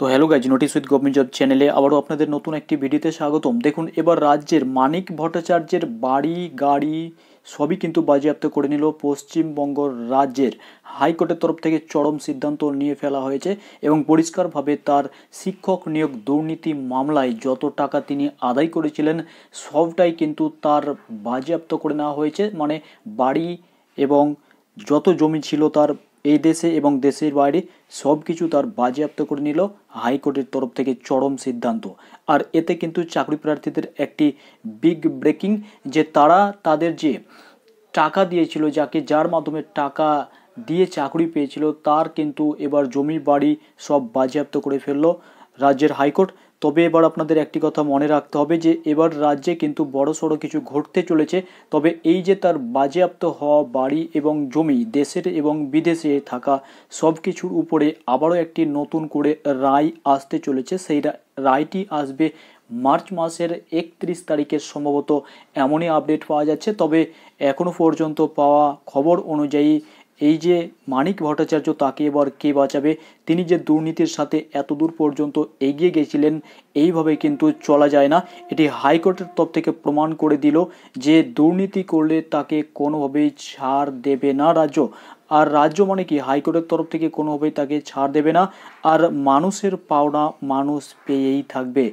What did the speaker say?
তো hello guys notice with government job চ্যানেলে আবারও আপনাদের নতুন একটি ভিডিওতে স্বাগতম দেখুন এবার রাজ্যের মানিক ভট্টাচার্যের বাড়ি গাড়ি সবই কিন্তু বাজেয়াপ্ত করে নিল পশ্চিমবঙ্গ রাজ্যের হাইকোর্টের তরফ থেকে চরম সিদ্ধান্ত নিয়ে ফেলা হয়েছে এবং পরিষ্কারভাবে তার শিক্ষক নিয়োগ দুর্নীতি মামলায় যত টাকা তিনি আদায় করেছিলেন সবটাই কিন্তু তার বাজেয়াপ্ত করে নেওয়া হয়েছে মানে বাড়ি এবং যত জমি ছিল তার এই দেশে এবং দেশের বাইরে সব কিছু তার বাজেয়াপ্ত করে নিল হাইকোর্টের তরফ থেকে চরম সিদ্ধান্ত আর এতে কিন্তু চাকরি প্রার্থীদের একটি বিগ ব্রেকিং যে তারা তাদের যে টাকা দিয়েছিল যাকে যার মাধ্যমে টাকা দিয়ে চাকরি পেয়েছিল তার কিন্তু এবার জমি বাড়ি সব বাজেয়াপ্ত করে ফেললো রাজ্যের হাইকোর্ট তবে এবার আপনাদের একটি কথা মনে রাখতে হবে যে এবার রাজ্যে কিন্তু বড় সড়ো কিছু ঘটতে চলেছে তবে এই যে তার বাজেয়াপ্ত হওয়া বাড়ি এবং জমি দেশের এবং বিদেশে থাকা সব কিছুর উপরে আবারও একটি নতুন করে রায় আসতে চলেছে সেই রায়টি আসবে মার্চ মাসের একত্রিশ তারিখের সম্ভবত এমনই আপডেট পাওয়া যাচ্ছে তবে এখনও পর্যন্ত পাওয়া খবর অনুযায়ী এই যে মানিক ভট্টাচার্য তাকে এবার কে বাঁচাবে তিনি যে দুর্নীতির সাথে এত দূর পর্যন্ত এগিয়ে গেছিলেন এইভাবে কিন্তু চলা যায় না এটি হাইকোর্টের তরফ থেকে প্রমাণ করে দিল যে দুর্নীতি করলে তাকে কোনোভাবেই ছাড় দেবে না রাজ্য আর রাজ্য মানে কি হাইকোর্টের তরফ থেকে কোনোভাবেই তাকে ছাড় দেবে না আর মানুষের পাওনা মানুষ পেয়েই থাকবে